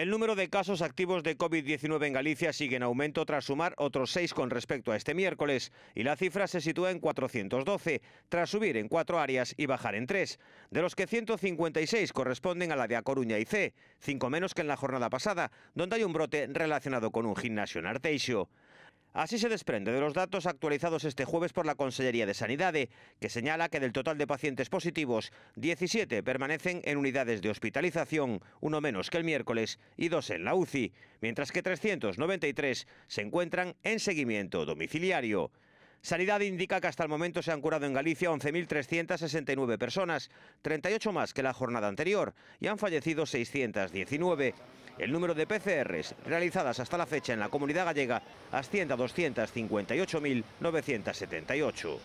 El número de casos activos de COVID-19 en Galicia sigue en aumento tras sumar otros seis con respecto a este miércoles y la cifra se sitúa en 412, tras subir en cuatro áreas y bajar en tres, de los que 156 corresponden a la de A Coruña y C, cinco menos que en la jornada pasada, donde hay un brote relacionado con un gimnasio en Arteixo. Así se desprende de los datos actualizados este jueves por la Consellería de Sanidad, que señala que del total de pacientes positivos, 17 permanecen en unidades de hospitalización, uno menos que el miércoles, y dos en la UCI, mientras que 393 se encuentran en seguimiento domiciliario. Sanidad indica que hasta el momento se han curado en Galicia 11.369 personas, 38 más que la jornada anterior, y han fallecido 619. El número de PCRs realizadas hasta la fecha en la comunidad gallega asciende a 258.978.